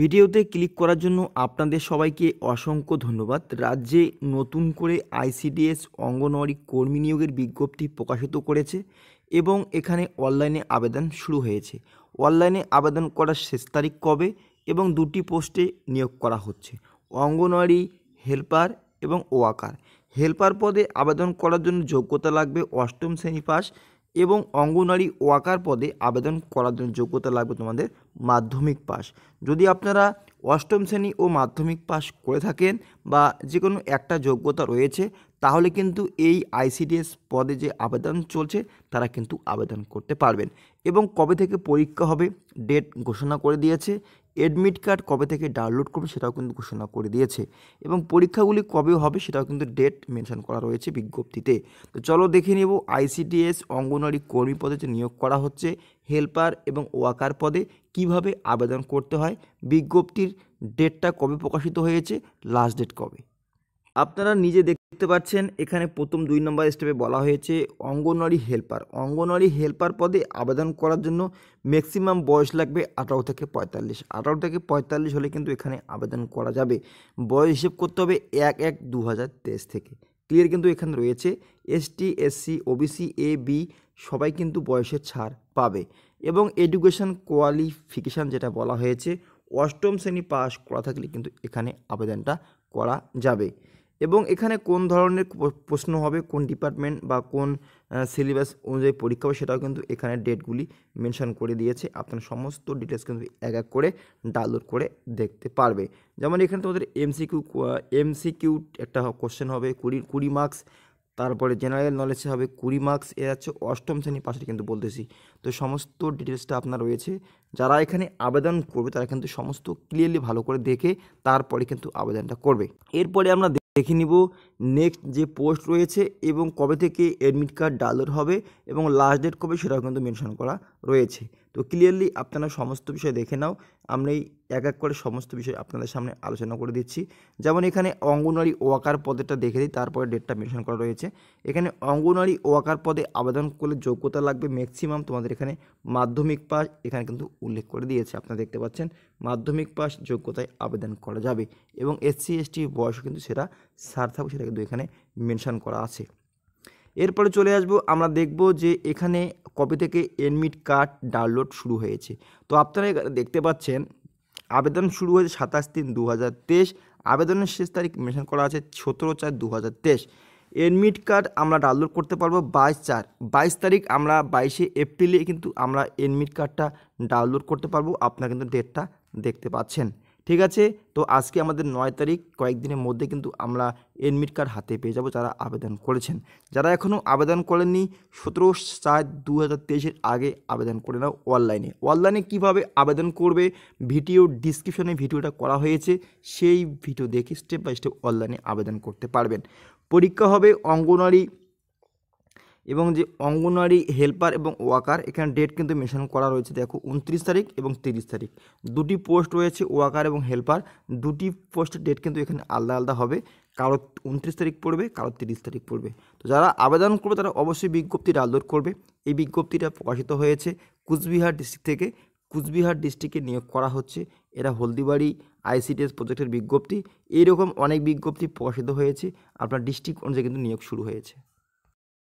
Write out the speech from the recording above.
ভিডিওতে ক্লিক করার জন্য আপনাদের সবাইকে অসংখ্য ধন্যবাদ রাজ্যে নতুন করে আইসিডিএস অঙ্গনওয়াড়ি কর্মী নিয়োগের বিজ্ঞপ্তি প্রকাশিত করেছে এবং এখানে অনলাইনে আবেদন শুরু হয়েছে অনলাইনে আবেদন করার শেষ তারিখ কবে এবং দুটি পোস্টে নিয়োগ করা হচ্ছে অঙ্গনওয়াড়ি হেল্পার এবং ওয়াকার হেল্পার পদে আবেদন করার জন্য যোগ্যতা লাগবে অষ্টম শ্রেণী পাস এবং অঙ্গনওয়াড়ি ওয়াকার পদে আবেদন করার জন্য যোগ্যতা লাগবে তোমাদের মাধ্যমিক পাস যদি আপনারা অষ্টম শ্রেণী ও মাধ্যমিক পাস করে থাকেন বা যে কোনো একটা যোগ্যতা রয়েছে তাহলে কিন্তু এই আইসিডিএস পদে যে আবেদন চলছে তারা কিন্তু আবেদন করতে পারবেন এবং কবে থেকে পরীক্ষা হবে ডেট ঘোষণা করে দিয়েছে অ্যাডমিট কার্ড কবে থেকে ডাউনলোড করবে সেটাও কিন্তু ঘোষণা করে দিয়েছে এবং পরীক্ষাগুলি কবে হবে সেটাও কিন্তু ডেট মেনশন করা রয়েছে বিজ্ঞপ্তিতে তো চলো দেখে নেব আইসিডিএস অঙ্গনওয়াড়ি কর্মী পদে যে নিয়োগ করা হচ্ছে হেল্পার এবং ওয়াকার পদে কিভাবে আবেদন করতে হয় বিজ্ঞপ্তির ডেটটা কবে প্রকাশিত হয়েছে লাস্ট ডেট কবে আপনারা নিজে দেখতে পাচ্ছেন এখানে প্রথম দুই নম্বর স্টেপে বলা হয়েছে অঙ্গনওয়াড়ি হেল্পার অঙ্গনওয়াড়ি হেল্পার পদে আবেদন করার জন্য ম্যাক্সিমাম বয়স লাগবে আঠারো থেকে পঁয়তাল্লিশ আঠারো থেকে পঁয়তাল্লিশ হলে কিন্তু এখানে আবেদন করা যাবে বয়স হিসেব করতে হবে এক এক দু থেকে ক্লিয়ার কিন্তু এখানে রয়েছে ST SC OBC A B সবাই কিন্তু বয়সের ছাড় পাবে এবং এডুকেশন কোয়ালিফিকেশান যেটা বলা হয়েছে অষ্টম শ্রেণী পাস করা থাকলে কিন্তু এখানে আবেদনটা করা যাবে এবং এখানে কোন ধরনের প্রশ্ন হবে কোন ডিপার্টমেন্ট বা কোন সিলেবাস অনুযায়ী পরীক্ষা হবে সেটাও কিন্তু এখানে ডেটগুলি মেনশান করে দিয়েছে আপনার সমস্ত ডিটেলস কিন্তু এক এক করে ডাউনলোড করে দেখতে পারবে যেমন এখানে তোমাদের এমসিকিউ এমসিকিউ একটা কোশ্চেন হবে কুড়ি কুড়ি মার্কস তারপরে জেনারেল নলেজে হবে কুড়ি মার্কস এ হচ্ছে অষ্টম শ্রেণী পাশে কিন্তু বলতেছি তো সমস্ত ডিটেলসটা আপনার রয়েছে যারা এখানে আবেদন করবে তারা কিন্তু সমস্ত ক্লিয়ারলি ভালো করে দেখে তারপরে কিন্তু আবেদনটা করবে এরপরে আমরা দেখে নিব নেক্সট যে পোস্ট রয়েছে এবং কবে থেকে অ্যাডমিট কার্ড ডাউনলোড হবে এবং লাস্ট ডেট কবে সেটাও কিন্তু মেনশন করা রয়েছে তো ক্লিয়ারলি আপনারা সমস্ত বিষয় দেখে নাও আমরা এই এক এক করে সমস্ত বিষয় আপনাদের সামনে আলোচনা করে দিচ্ছি যেমন এখানে অঙ্গনওয়াড়ি ওয়াকার পদেরটা দেখে দিই তারপরে ডেটটা মেনশন করা রয়েছে এখানে অঙ্গনওয়াড়ি ওয়াকার পদে আবেদন করলে যোগ্যতা লাগবে ম্যাক্সিমাম তোমাদের এখানে মাধ্যমিক পাস এখানে কিন্তু উল্লেখ করে দিয়েছে আপনারা দেখতে পাচ্ছেন মাধ্যমিক পাস যোগ্যতায় আবেদন করা যাবে এবং এসসি এসটি বয়স কিন্তু সেটা সার থাকবে সেটা কিন্তু এখানে মেনশন করা আছে এরপরে চলে আসব আমরা দেখব যে এখানে কবে থেকে এনমিট কার্ড ডাউনলোড শুরু হয়েছে তো আপনারা দেখতে পাচ্ছেন আবেদন শুরু হয়েছে সাতাশ তিন দু হাজার তেইশ আবেদনের শেষ তারিখ মেশন করা আছে সতেরো চার দু হাজার তেইশ এডমিট কার্ড আমরা ডাউনলোড করতে পারবো বাইশ চার বাইশ তারিখ আমরা বাইশে এপ্রিলে কিন্তু আমরা এডমিট কার্ডটা ডাউনলোড করতে পারবো আপনারা কিন্তু ডেটটা দেখতে পাচ্ছেন ঠিক আছে তো আজকে আমাদের নয় তারিখ কয়েকদিনের মধ্যে কিন্তু আমরা এডমিট কার্ড হাতে পেয়ে যাব যারা আবেদন করেছেন যারা এখনও আবেদন করেননি সতেরো চার দু হাজার তেইশের আগে আবেদন করে নাও অনলাইনে অনলাইনে কিভাবে আবেদন করবে ভিডিও ডিসক্রিপশনে ভিডিওটা করা হয়েছে সেই ভিডিও দেখে স্টেপ বাই স্টেপ অনলাইনে আবেদন করতে পারবেন পরীক্ষা হবে অঙ্গনওয়াড়ি এবং যে অঙ্গনওয়াড়ি হেল্পার এবং ওয়াকার এখানে ডেট কিন্তু মেনশন করা রয়েছে দেখো উনত্রিশ তারিখ এবং তিরিশ তারিখ দুটি পোস্ট রয়েছে ওয়াকার এবং হেল্পার দুটি পোস্টের ডেট কিন্তু এখানে আলাদা আলাদা হবে কারো উনত্রিশ তারিখ পড়বে কারো তিরিশ তারিখ পড়বে তো যারা আবেদন করবে তারা অবশ্যই বিজ্ঞপ্তি ডাউনলোড করবে এই বিজ্ঞপ্তিটা প্রকাশিত হয়েছে কুচবিহার ডিস্ট্রিক্ট থেকে কুচবিহার ডিস্ট্রিক্টে নিয়োগ করা হচ্ছে এরা হলদিবাড়ি আইসিডিএস প্রজেক্টের বিজ্ঞপ্তি এইরকম অনেক বিজ্ঞপ্তি প্রকাশিত হয়েছে আপনার ডিস্ট্রিক্ট অনুযায়ী কিন্তু নিয়োগ শুরু হয়েছে